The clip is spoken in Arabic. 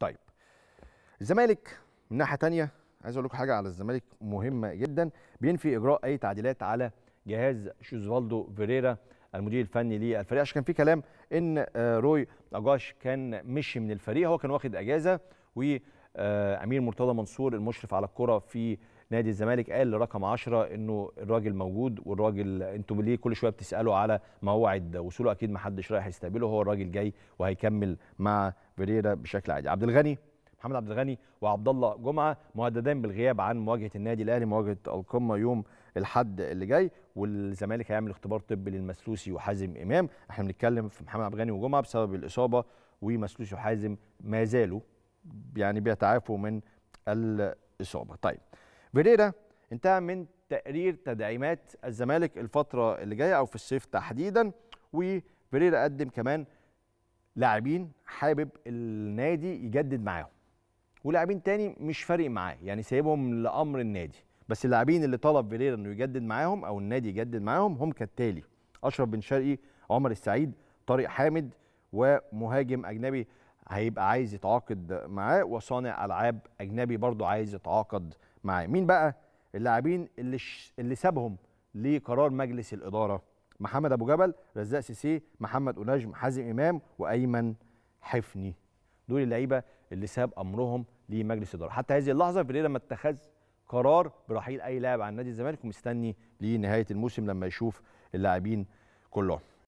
طيب الزمالك من ناحيه تانية عايز اقول لكم حاجه على الزمالك مهمه جدا بينفي اجراء اي تعديلات على جهاز شوزفالدو فيريرا المدير الفني للفريق عشان كان في كلام ان آه، روي اجاش كان مشي من الفريق هو كان واخد اجازه و آه، امير مرتضى منصور المشرف على الكره في نادي الزمالك قال لرقم 10 انه الراجل موجود والراجل انتوا ليه كل شويه بتسالوا على موعد وصوله اكيد ما حدش رايح يستقبله هو الراجل جاي وهيكمل مع فيريرا بشكل عادي عبد الغني محمد عبد الغني وعبد الله جمعه مهددان بالغياب عن مواجهه النادي الاهلي مواجهه القمه يوم الحد اللي جاي والزمالك هيعمل اختبار طبي للمسلوسي وحازم امام احنا بنتكلم في محمد عبد الغني وجمعه بسبب الاصابه ومسلوسي وحازم ما زالوا يعني بيتعافوا من الاصابه. طيب فيريرا انتهى من تقرير تدعيمات الزمالك الفتره اللي جايه او في الصيف تحديدا وفيريرا قدم كمان لاعبين حابب النادي يجدد معاهم ولاعبين تاني مش فارق معاه يعني سايبهم لامر النادي بس اللاعبين اللي طلب فيريرا انه يجدد معاهم او النادي يجدد معاهم هم كالتالي اشرف بن شرقي عمر السعيد طارق حامد ومهاجم اجنبي هيبقى عايز يتعاقد معاه وصانع العاب اجنبي برضه عايز يتعاقد معاه مين بقى اللاعبين اللي ش... اللي سابهم لقرار مجلس الاداره محمد ابو جبل رزاق سيسي محمد أنجم حازم امام وايمن حفني دول اللعيبه اللي ساب امرهم لمجلس الاداره حتى هذه اللحظه الفريق لما اتخذ قرار برحيل اي لاعب عن نادي الزمالك ومستني لنهايه الموسم لما يشوف اللاعبين كلهم